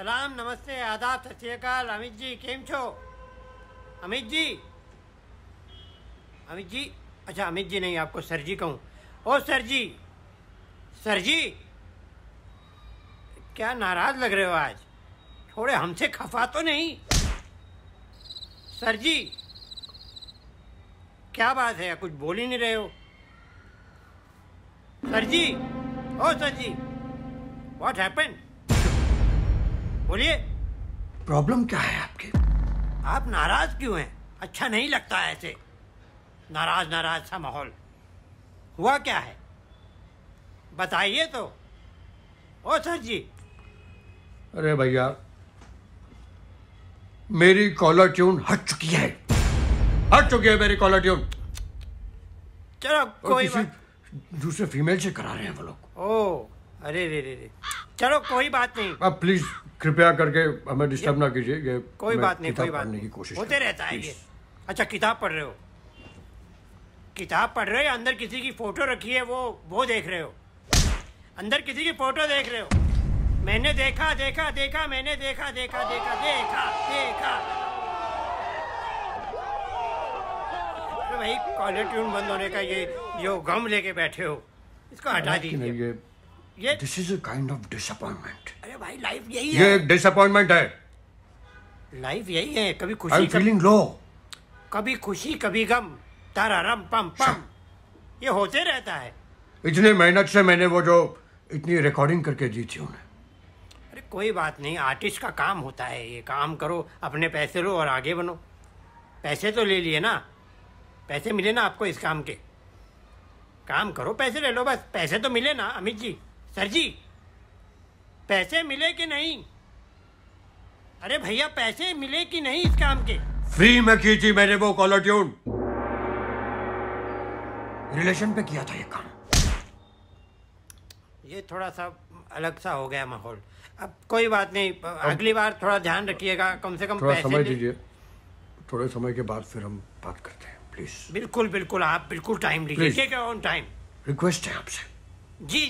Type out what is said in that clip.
सलाम नमस्ते आदाब सत श्रीकाल अमित जी केम छो अमित जी अमित जी अच्छा अमित जी नहीं आपको सर जी कहूँ ओ सर जी सर जी क्या नाराज लग रहे हो आज थोड़े हमसे खफा तो नहीं सर जी क्या बात है कुछ बोल ही नहीं रहे हो sir ji oh sir ji what happened बोलिए प्रॉब्लम क्या है आपके आप नाराज क्यों हैं अच्छा नहीं लगता ऐसे नाराज नाराज सा माहौल हुआ क्या है बताइए तो ओ सर जी अरे भैया मेरी कॉलर ट्यून हट चुकी है हट चुकी है मेरी कॉलर ट्यून चलो कोई बात दूसरे फीमेल से करा रहे हैं वो लोग ओ अरे रे रे रे चलो कोई बात नहीं अब प्लीज कृपया करके हमें डिस्टर्ब ना कीजिए ये कोई बात नहीं कोई बात नहीं कोशिश होते रहता है ये अच्छा किताब पढ़ रहे हो किताब पढ़ रहे हो अंदर किसी की फोटो रखी है वो वो देख रहे हो अंदर किसी की फोटो देख रहे हो मैंने देखा देखा देखा मैंने देखा देखा देखा देखा देखा भाई कॉलर ट्यून बंद होने का ये जो गम लेके बैठे हो इसको हटा दीजिए ये this is a kind of disappointment अरे भाई लाइफ यही है ये एक डिसअपॉइंटमेंट है लाइफ यही है कभी खुशी आई फीलिंग लो कभी खुशी कभी गम तारारम पम पम अच्छा। ये होते रहता है इतनी मेहनत से मैंने वो जो इतनी रिकॉर्डिंग करके दी थी उन्हें अरे कोई बात नहीं आर्टिस्ट का काम होता है ये काम करो अपने पैसे लो और आगे बनो पैसे तो ले लिए ना पैसे मिले ना आपको इस काम के काम करो पैसे ले लो बस पैसे तो मिले ना अमित जी सर जी पैसे मिले कि नहीं अरे भैया पैसे मिले कि नहीं इस काम के फ्री में की थी मैंने वो कॉलर ट्यून रिलेशन पे किया था ये काम ये थोड़ा सा अलग सा हो गया माहौल अब कोई बात नहीं अगली बार थोड़ा ध्यान रखिएगा कम से कम थोड़ा समय दीजिए थोड़े समय के बाद फिर हम बात करते हैं प्लीज बिल्कुल बिल्कुल आप बिल्कुल टाइम लीजिए ऑन टाइम रिक्वेस्ट है आपसे जी